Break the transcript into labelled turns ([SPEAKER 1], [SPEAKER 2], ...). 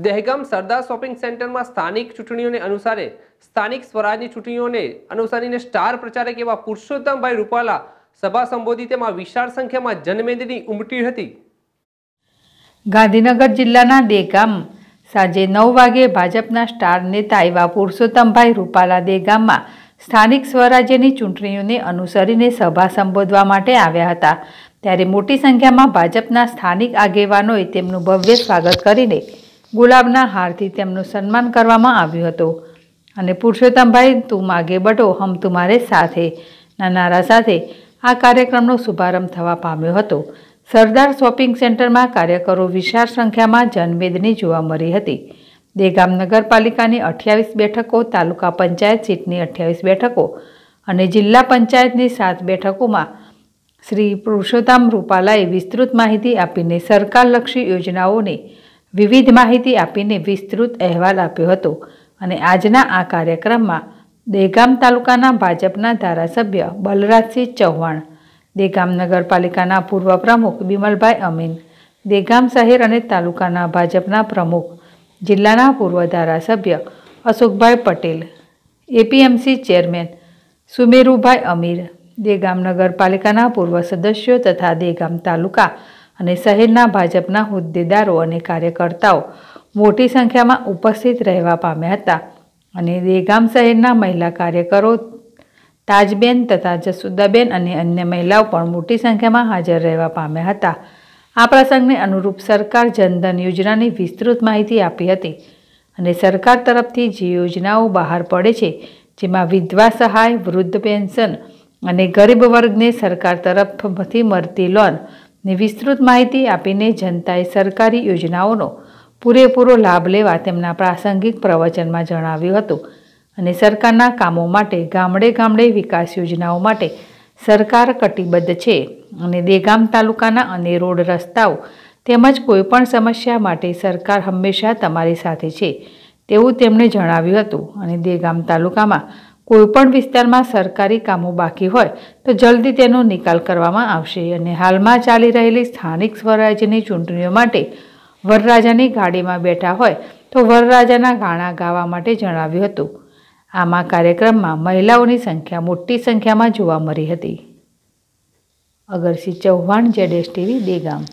[SPEAKER 1] દહેગામ સરદાર shopping સેન્ટરમાં સ્થાનિક ચૂંટણીઓને અનુસારે સ્થાનિક સ્વરાજની ચૂંટણીઓને અનુસરીને સ્ટાર પ્રચારક એવા પુરુષોત્તમભાઈ રૂપાલા સભા સંબોધી તેમાં વિશાળ સંખ્યામાં જનમેદની ઉમટી હતી ગાંધીનગર જિલ્લાના દેગામ સાંજે નવ વાગે ભાજપના સ્ટાર નેતા એવા પુરુષોત્તમભાઈ રૂપાલા દેગામમાં સ્થાનિક સ્વરાજ્યની ચૂંટણીઓને અનુસરીને સભા સંબોધવા માટે આવ્યા હતા ત્યારે મોટી સંખ્યામાં ભાજપના સ્થાનિક આગેવાનોએ તેમનું ભવ્ય સ્વાગત કરીને ગુલાબના હારથી તેમનું સન્માન કરવામાં આવ્યું હતું અને પુરુષોત્તમભાઈ તું માગે બટો હમ તુમારે સાથે ના નારા સાથે આ કાર્યક્રમનો શુભારંભ થવા પામ્યો હતો સરદાર શોપિંગ સેન્ટરમાં કાર્યકરો વિશાળ સંખ્યામાં જનમેદની જોવા મળી હતી દેગામ નગરપાલિકાની અઠ્યાવીસ બેઠકો તાલુકા પંચાયત સીટની અઠ્યાવીસ બેઠકો અને જિલ્લા પંચાયતની સાત બેઠકોમાં શ્રી પુરુષોત્તમ રૂપાલાએ વિસ્તૃત માહિતી આપીને સરકારલક્ષી યોજનાઓને વિવિધ માહિતી આપીને વિસ્તૃત અહેવાલ આપ્યો હતો અને આજના આ કાર્યક્રમમાં દહેગામ તાલુકાના ભાજપના ધારાસભ્ય બલરાજસિંહ ચૌહાણ દેગામ નગરપાલિકાના પૂર્વ પ્રમુખ બિમલભાઈ અમીન દેગામ શહેર અને તાલુકાના ભાજપના પ્રમુખ જિલ્લાના પૂર્વ ધારાસભ્ય અશોકભાઈ પટેલ એપીએમસી ચેરમેન સુમેરુભાઈ અમીર દેગામ નગરપાલિકાના પૂર્વ સદસ્યો તથા દેગામ તાલુકા અને શહેરના ભાજપના હોદ્દેદારો અને કાર્યકર્તાઓ મોટી સંખ્યામાં ઉપસ્થિત રહેવા પામ્યા હતા અને દેગામ શહેરના મહિલા કાર્યકરો તાજબેન તથા જસુદાબેન અને અન્ય મહિલાઓ પણ મોટી સંખ્યામાં હાજર રહેવા પામ્યા હતા આ પ્રસંગને અનુરૂપ સરકાર જનધન યોજનાની વિસ્તૃત માહિતી આપી હતી અને સરકાર તરફથી જે યોજનાઓ બહાર પડે છે જેમાં વિધવા સહાય વૃદ્ધ પેન્શન અને ગરીબ વર્ગને સરકાર તરફથી મળતી લોન ને વિસ્તૃત માહિતી આપીને જનતાએ સરકારી યોજનાઓનો પૂરેપૂરો લાભ લેવા તેમના પ્રાસંગિક પ્રવચનમાં જણાવ્યું હતું અને સરકારના કામો માટે ગામડે ગામડે વિકાસ યોજનાઓ માટે સરકાર કટિબદ્ધ છે અને દેગામ તાલુકાના અને રોડ રસ્તાઓ તેમજ કોઈપણ સમસ્યા માટે સરકાર હંમેશા તમારી સાથે છે તેવું તેમણે જણાવ્યું હતું અને દેગામ તાલુકામાં કોઈપણ વિસ્તારમાં સરકારી કામો બાકી હોય તો જલ્દી તેનો નિકાલ કરવામાં આવશે અને હાલમાં ચાલી રહેલી સ્થાનિક સ્વરાજ્યની ચૂંટણીઓ માટે વરરાજાની ગાડીમાં બેઠા હોય તો વરરાજાના ગાણા ગાવા માટે જણાવ્યું હતું આમાં કાર્યક્રમમાં મહિલાઓની સંખ્યા મોટી સંખ્યામાં જોવા મળી હતી અગરસિંહ ચૌહાણ જેડેશ ટીવી દેગામ